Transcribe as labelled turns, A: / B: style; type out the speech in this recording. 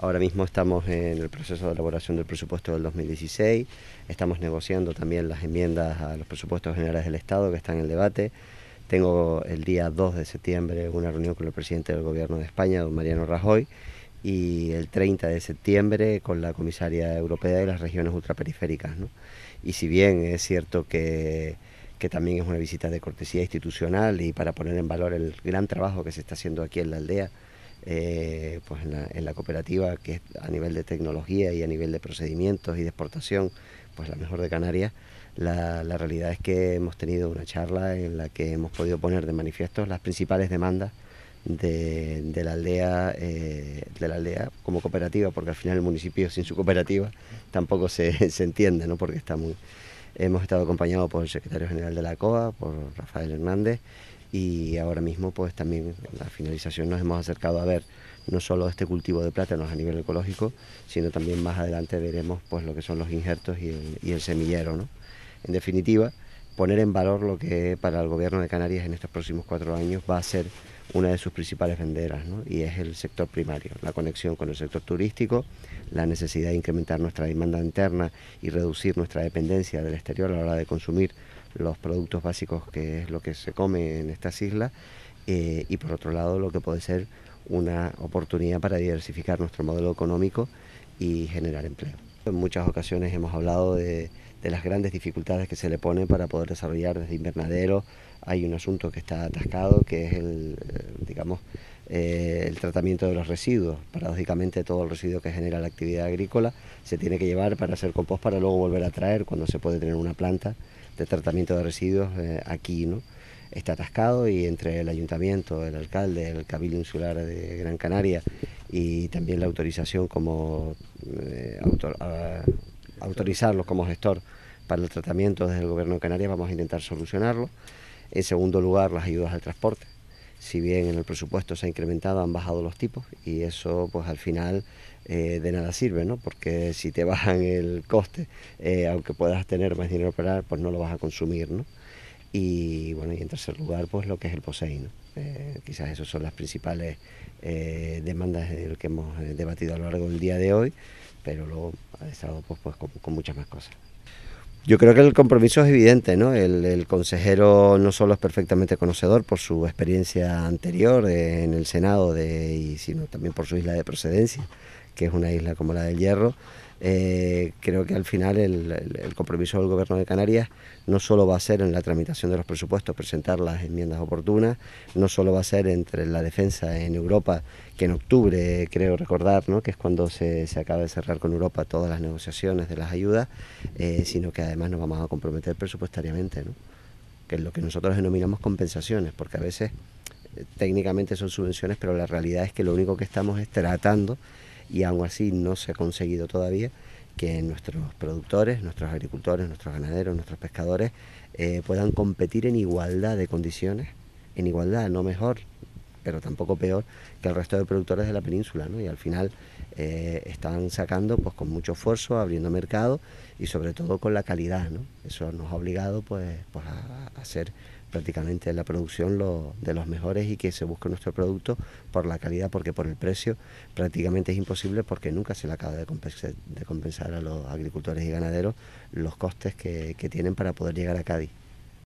A: Ahora mismo estamos en el proceso de elaboración del presupuesto del 2016, estamos negociando también las enmiendas a los presupuestos generales del Estado que están en el debate. Tengo el día 2 de septiembre una reunión con el presidente del Gobierno de España, don Mariano Rajoy, y el 30 de septiembre con la comisaria europea de las regiones ultraperiféricas. Y si bien es cierto que que también es una visita de cortesía institucional y para poner en valor el gran trabajo que se está haciendo aquí en la aldea, eh, pues en la, cooperativa, que es a nivel de tecnología y a nivel de procedimientos y de exportación, pues la mejor de Canarias, la, realidad es que hemos tenido una charla en la que hemos podido poner de manifiesto las principales demandas de, la aldea eh, de la aldea como cooperativa porque al final el municipio sin su cooperativa tampoco se, entiende no porque hemos estado acompañados por el secretario general de la COA por Rafael Hernández y ahora mismo pues también en la finalización nos hemos acercado a ver no solo este cultivo de plátanos a nivel ecológico, sino también más adelante veremos pues lo que son los injertos y el, y el semillero. ¿no? En definitiva, poner en valor lo que para el gobierno de Canarias en estos próximos cuatro años va a ser una de sus principales venderas, y es el sector primario, la conexión con el sector turístico, la necesidad de incrementar nuestra demanda interna y reducir nuestra dependencia del exterior a la hora de consumir los productos básicos que es lo que se come en estas islas, eh, y por otro lado lo que puede ser una oportunidad para diversificar nuestro modelo económico y generar empleo. En muchas ocasiones hemos hablado de de las grandes dificultades que se le ponen para poder desarrollar desde invernadero. Hay un asunto que está atascado, que es el, eh, digamos, eh, el tratamiento de los residuos. Paradójicamente todo el residuo que genera la actividad agrícola se tiene que llevar para hacer compost para luego volver a traer cuando se puede tener una planta de tratamiento de residuos eh, aquí, ¿no? Está atascado y entre el ayuntamiento, el alcalde, el Cabildo Insular de Gran Canaria y también la autorización como ah, autorizarlos como gestor para el tratamiento desde el Gobierno de Canarias, vamos a intentar solucionarlo. En segundo lugar, las ayudas al transporte. Si bien en el presupuesto se ha incrementado, han bajado los tipos y eso pues al final eh, de nada sirve, ¿no? Porque si te bajan el coste, eh, aunque puedas tener más dinero para operar, pues no lo vas a consumir, ¿no? Y bueno, y en tercer lugar, pues lo que es el POSEI. Eh, quizás esas son las principales eh, demandas que hemos eh, debatido a lo largo del día de hoy, pero luego ha estado pues, pues con, muchas más cosas. Yo creo que el compromiso es evidente, ¿no? El, consejero no solo es perfectamente conocedor por su experiencia anterior en el Senado, de, sino también por su isla de procedencia, que es una isla como la del Hierro, eh, creo que al final el, compromiso del Gobierno de Canarias no solo va a ser en la tramitación de los presupuestos presentar las enmiendas oportunas, no solo va a ser entre la defensa en Europa, que en octubre creo recordar, ¿no? que es cuando se, acaba de cerrar con Europa todas las negociaciones de las ayudas, eh, sino que además nos vamos a comprometer presupuestariamente, que es lo que nosotros denominamos compensaciones, porque a veces eh, técnicamente son subvenciones, pero la realidad es que lo único que estamos es tratando y aún así no se ha conseguido todavía que nuestros productores, nuestros agricultores, nuestros ganaderos, nuestros pescadores eh, puedan competir en igualdad de condiciones, en igualdad, no mejor, pero tampoco peor que el resto de productores de la península, ¿no? Y al final eh, están sacando pues con mucho esfuerzo, abriendo mercado y sobre todo con la calidad, ¿no? Eso nos ha obligado pues, pues a, hacer prácticamente la producción de los mejores y que se busque nuestro producto por la calidad, porque por el precio prácticamente es imposible porque nunca se le acaba de compensar, a los agricultores y ganaderos los costes que tienen para poder llegar a Cádiz.